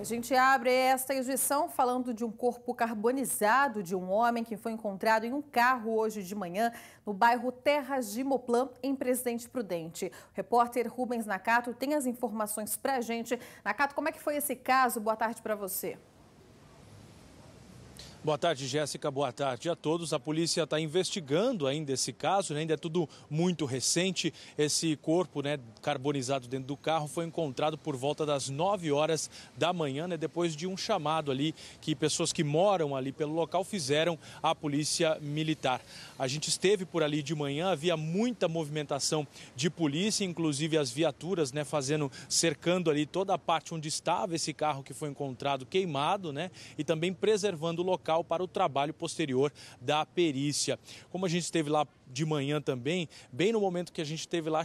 A gente abre esta edição falando de um corpo carbonizado de um homem que foi encontrado em um carro hoje de manhã no bairro Terras de Moplan, em Presidente Prudente. O repórter Rubens Nakato tem as informações para a gente. Nakato, como é que foi esse caso? Boa tarde para você. Boa tarde, Jéssica. Boa tarde a todos. A polícia está investigando ainda esse caso, né? ainda é tudo muito recente. Esse corpo né, carbonizado dentro do carro foi encontrado por volta das 9 horas da manhã, né, depois de um chamado ali que pessoas que moram ali pelo local fizeram à polícia militar. A gente esteve por ali de manhã, havia muita movimentação de polícia, inclusive as viaturas né, fazendo, cercando ali toda a parte onde estava esse carro que foi encontrado queimado né, e também preservando o local local para o trabalho posterior da perícia. Como a gente esteve lá de manhã também, bem no momento que a gente teve lá,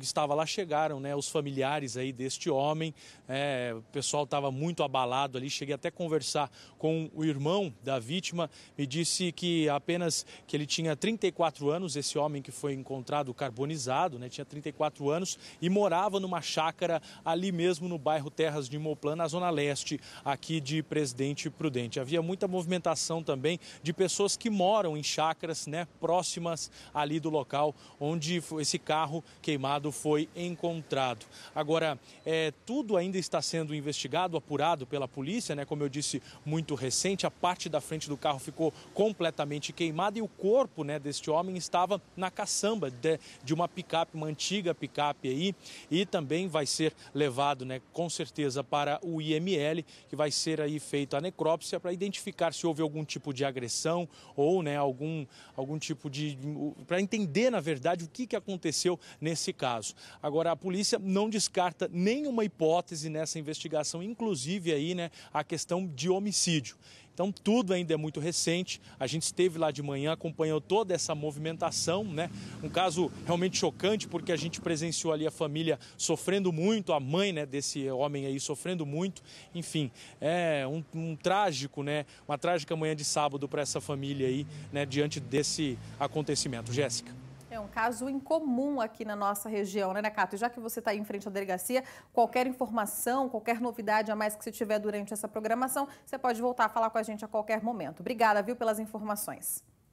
estava lá, chegaram né, os familiares aí deste homem. É, o pessoal estava muito abalado ali. Cheguei até a conversar com o irmão da vítima. Me disse que apenas que ele tinha 34 anos, esse homem que foi encontrado carbonizado, né, tinha 34 anos e morava numa chácara ali mesmo no bairro Terras de Moplan, na zona leste aqui de Presidente Prudente. Havia muita movimentação também de pessoas que moram em chácaras né, próximas ali do local onde esse carro queimado foi encontrado. Agora, é, tudo ainda está sendo investigado, apurado pela polícia, né? Como eu disse, muito recente. A parte da frente do carro ficou completamente queimada e o corpo, né, deste homem estava na caçamba de, de uma picape, uma antiga picape aí, e também vai ser levado, né, com certeza para o IML, que vai ser aí feita a necrópsia para identificar se houve algum tipo de agressão ou, né, algum algum tipo de para entender, na verdade, o que, que aconteceu nesse caso. Agora, a polícia não descarta nenhuma hipótese nessa investigação, inclusive aí, né, a questão de homicídio. Então tudo ainda é muito recente. A gente esteve lá de manhã, acompanhou toda essa movimentação, né? Um caso realmente chocante porque a gente presenciou ali a família sofrendo muito, a mãe, né, desse homem aí sofrendo muito. Enfim, é um, um trágico, né? Uma trágica manhã de sábado para essa família aí, né, diante desse acontecimento. Jéssica. É um caso incomum aqui na nossa região, né, E Já que você está em frente à delegacia, qualquer informação, qualquer novidade a mais que você tiver durante essa programação, você pode voltar a falar com a gente a qualquer momento. Obrigada, viu, pelas informações.